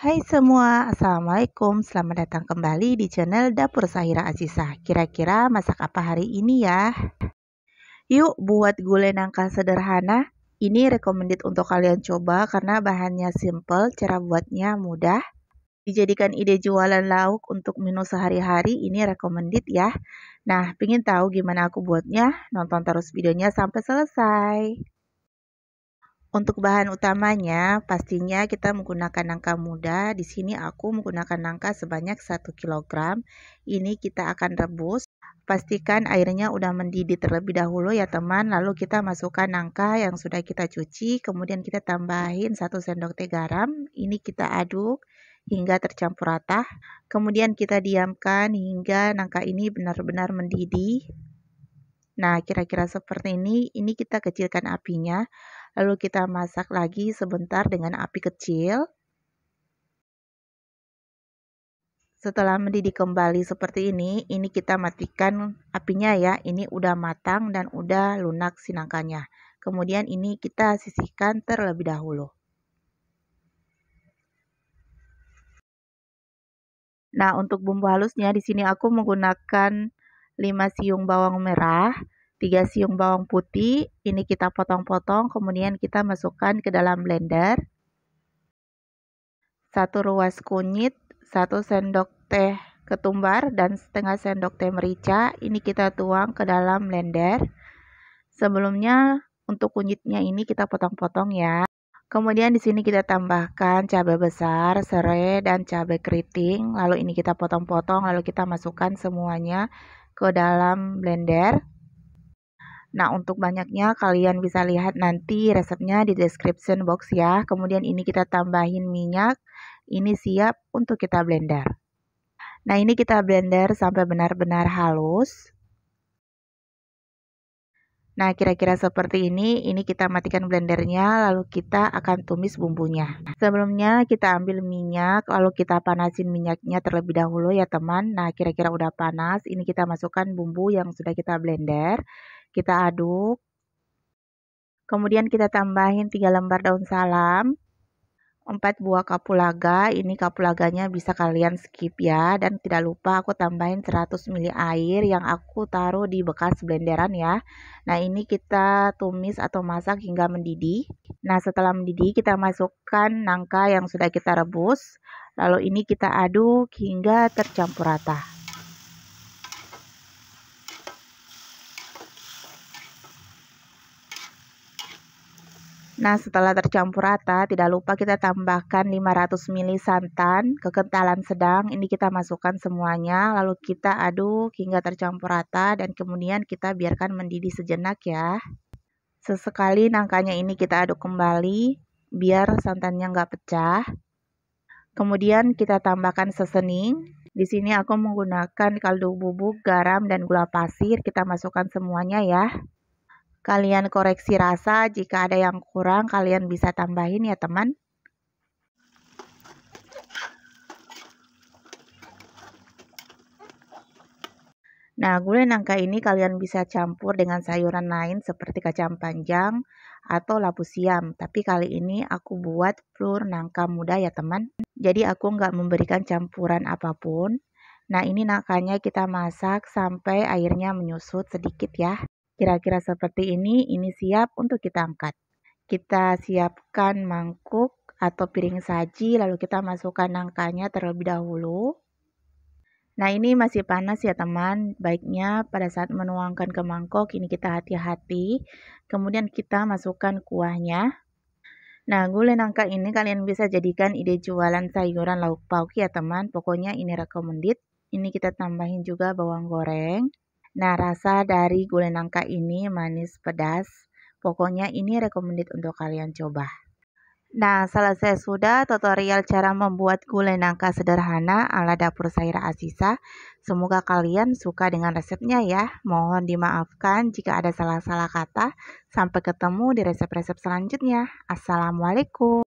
Hai semua, Assalamualaikum Selamat datang kembali di channel Dapur Sahira Azizah Kira-kira masak apa hari ini ya? Yuk buat gulai nangka sederhana Ini recommended untuk kalian coba karena bahannya simple, cara buatnya mudah Dijadikan ide jualan lauk untuk menu sehari-hari ini recommended ya Nah, pingin tahu gimana aku buatnya? Nonton terus videonya sampai selesai untuk bahan utamanya, pastinya kita menggunakan nangka muda. Di sini aku menggunakan nangka sebanyak 1 kg. Ini kita akan rebus. Pastikan airnya udah mendidih terlebih dahulu ya teman. Lalu kita masukkan nangka yang sudah kita cuci. Kemudian kita tambahin 1 sendok teh garam. Ini kita aduk hingga tercampur rata. Kemudian kita diamkan hingga nangka ini benar-benar mendidih. Nah, kira-kira seperti ini. Ini kita kecilkan apinya. Lalu kita masak lagi sebentar dengan api kecil. Setelah mendidih kembali seperti ini, ini kita matikan apinya ya. Ini udah matang dan udah lunak sinangkanya. Kemudian ini kita sisihkan terlebih dahulu. Nah, untuk bumbu halusnya di sini aku menggunakan 5 siung bawang merah, 3 siung bawang putih, ini kita potong-potong, kemudian kita masukkan ke dalam blender. 1 ruas kunyit, 1 sendok teh ketumbar, dan setengah sendok teh merica. Ini kita tuang ke dalam blender. Sebelumnya untuk kunyitnya ini kita potong-potong ya. Kemudian di sini kita tambahkan cabai besar, serai, dan cabai keriting. Lalu ini kita potong-potong, lalu kita masukkan semuanya ke dalam blender. Nah, untuk banyaknya kalian bisa lihat nanti resepnya di description box ya. Kemudian ini kita tambahin minyak. Ini siap untuk kita blender. Nah, ini kita blender sampai benar-benar halus. Nah, kira-kira seperti ini, ini kita matikan blendernya, lalu kita akan tumis bumbunya. Sebelumnya kita ambil minyak, lalu kita panasin minyaknya terlebih dahulu ya teman. Nah, kira-kira udah panas, ini kita masukkan bumbu yang sudah kita blender. Kita aduk. Kemudian kita tambahin 3 lembar daun salam. 4 buah kapulaga, ini kapulaganya bisa kalian skip ya dan tidak lupa aku tambahin 100 ml air yang aku taruh di bekas blenderan ya. Nah, ini kita tumis atau masak hingga mendidih. Nah, setelah mendidih kita masukkan nangka yang sudah kita rebus, lalu ini kita aduk hingga tercampur rata. Nah, setelah tercampur rata, tidak lupa kita tambahkan 500 ml santan kekentalan sedang. Ini kita masukkan semuanya, lalu kita aduk hingga tercampur rata dan kemudian kita biarkan mendidih sejenak ya. Sesekali nangkanya ini kita aduk kembali biar santannya nggak pecah. Kemudian kita tambahkan sesening. Di sini aku menggunakan kaldu bubuk, garam, dan gula pasir. Kita masukkan semuanya ya. Kalian koreksi rasa, jika ada yang kurang kalian bisa tambahin ya teman. Nah, gulai nangka ini kalian bisa campur dengan sayuran lain seperti kacang panjang atau labu siam. Tapi kali ini aku buat telur nangka muda ya teman. Jadi aku nggak memberikan campuran apapun. Nah, ini nangkanya kita masak sampai airnya menyusut sedikit ya. Kira-kira seperti ini, ini siap untuk kita angkat. Kita siapkan mangkuk atau piring saji, lalu kita masukkan nangkanya terlebih dahulu. Nah ini masih panas ya teman, baiknya pada saat menuangkan ke mangkok ini kita hati-hati. Kemudian kita masukkan kuahnya. Nah gulai nangka ini kalian bisa jadikan ide jualan sayuran lauk pauk ya teman, pokoknya ini recommended. Ini kita tambahin juga bawang goreng. Nah, rasa dari gulai nangka ini manis pedas. Pokoknya ini recommended untuk kalian coba. Nah, selesai sudah tutorial cara membuat gulai nangka sederhana ala dapur Saira Asisa. Semoga kalian suka dengan resepnya ya. Mohon dimaafkan jika ada salah-salah kata. Sampai ketemu di resep-resep selanjutnya. Assalamualaikum.